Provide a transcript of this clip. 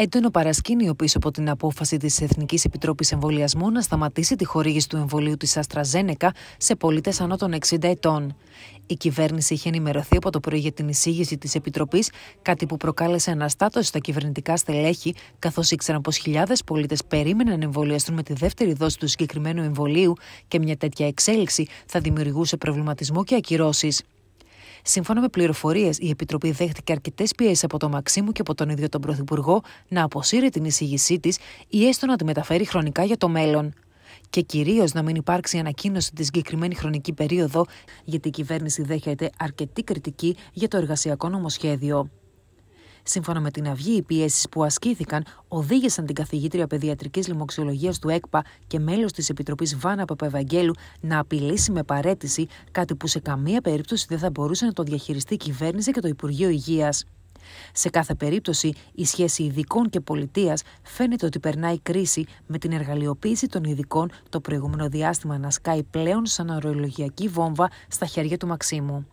Έντονο παρασκήνιο πίσω από την απόφαση της Εθνικής Επιτροπής Εμβολιασμού να σταματήσει τη χορήγηση του εμβολίου της Αστραζένεκα σε πολίτες άνω των 60 ετών. Η κυβέρνηση είχε ενημερωθεί από το πρωί για την εισήγηση της Επιτροπής, κάτι που προκάλεσε αναστάτωση στα κυβερνητικά στελέχη, καθώς ήξεραν πως χιλιάδες πολίτες περίμεναν να εμβολιαστούν με τη δεύτερη δόση του συγκεκριμένου εμβολίου και μια τέτοια εξέλιξη θα δημιουργούσε προβληματισμό και ακυρώσεις. Σύμφωνα με πληροφορίες, η Επιτροπή δέχτηκε αρκετές πιέσεις από τον Μαξίμου και από τον ίδιο τον Πρωθυπουργό να αποσύρει την εισηγησή της ή έστω να τη μεταφέρει χρονικά για το μέλλον. Και κυρίως να μην υπάρξει ανακοίνωση τη συγκεκριμένη χρονική περίοδο, γιατί η κυβέρνηση δέχεται αρκετή κριτική για το εργασιακό νομοσχέδιο. Σύμφωνα με την Αυγή, οι πιέσεις που ασκήθηκαν οδήγησαν την καθηγήτρια παιδιατρικής λοιμοξιολογίας του ΕΚΠΑ και μέλος της Επιτροπής Βάνα Παπαευαγγέλου να απειλήσει με παρέτηση, κάτι που σε καμία περίπτωση δεν θα μπορούσε να το διαχειριστεί η κυβέρνηση και το Υπουργείο Υγείας. Σε κάθε περίπτωση, η σχέση ειδικών και πολιτείας φαίνεται ότι περνάει κρίση με την εργαλειοποίηση των ειδικών το προηγούμενο διάστημα να σκάει πλέον σαν αερολογιακή βόμβα στα χέρια του Μαξίμου.